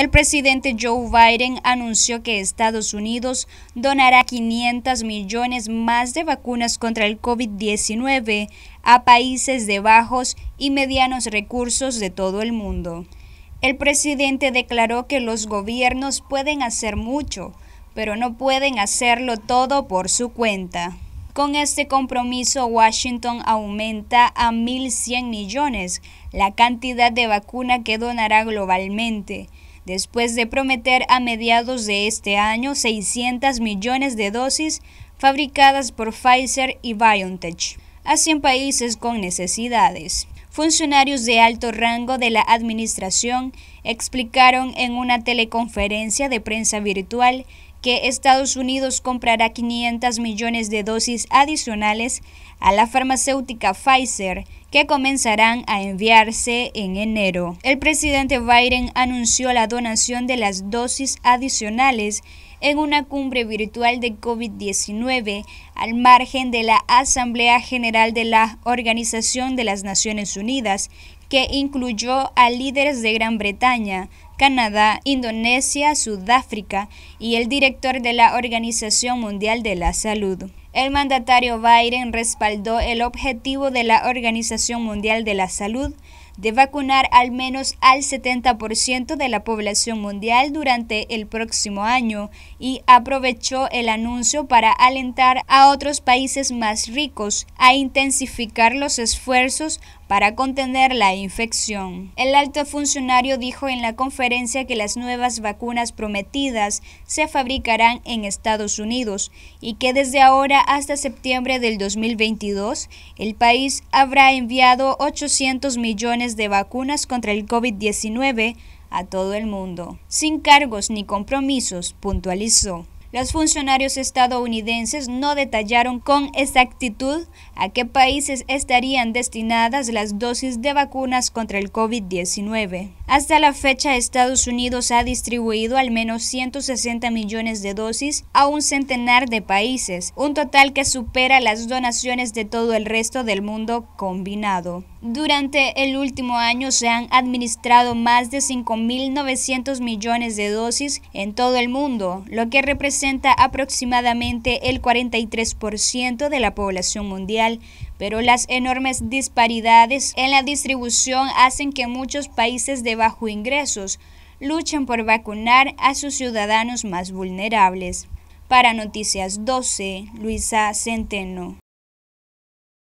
El presidente Joe Biden anunció que Estados Unidos donará 500 millones más de vacunas contra el COVID-19 a países de bajos y medianos recursos de todo el mundo. El presidente declaró que los gobiernos pueden hacer mucho, pero no pueden hacerlo todo por su cuenta. Con este compromiso, Washington aumenta a 1.100 millones la cantidad de vacuna que donará globalmente después de prometer a mediados de este año 600 millones de dosis fabricadas por Pfizer y BioNTech a 100 países con necesidades. Funcionarios de alto rango de la administración explicaron en una teleconferencia de prensa virtual que Estados Unidos comprará 500 millones de dosis adicionales a la farmacéutica Pfizer que comenzarán a enviarse en enero. El presidente Biden anunció la donación de las dosis adicionales en una cumbre virtual de COVID-19 al margen de la Asamblea General de la Organización de las Naciones Unidas, que incluyó a líderes de Gran Bretaña, Canadá, Indonesia, Sudáfrica y el director de la Organización Mundial de la Salud. El mandatario Biden respaldó el objetivo de la Organización Mundial de la Salud de vacunar al menos al 70% de la población mundial durante el próximo año y aprovechó el anuncio para alentar a otros países más ricos a intensificar los esfuerzos para contener la infección. El alto funcionario dijo en la conferencia que las nuevas vacunas prometidas se fabricarán en Estados Unidos y que desde ahora hasta septiembre del 2022 el país habrá enviado 800 millones de vacunas contra el COVID-19 a todo el mundo, sin cargos ni compromisos, puntualizó. Los funcionarios estadounidenses no detallaron con exactitud a qué países estarían destinadas las dosis de vacunas contra el COVID-19. Hasta la fecha, Estados Unidos ha distribuido al menos 160 millones de dosis a un centenar de países, un total que supera las donaciones de todo el resto del mundo combinado. Durante el último año se han administrado más de 5.900 millones de dosis en todo el mundo, lo que representa aproximadamente el 43% de la población mundial, pero las enormes disparidades en la distribución hacen que muchos países de bajo ingresos luchan por vacunar a sus ciudadanos más vulnerables. Para Noticias 12, Luisa Centeno.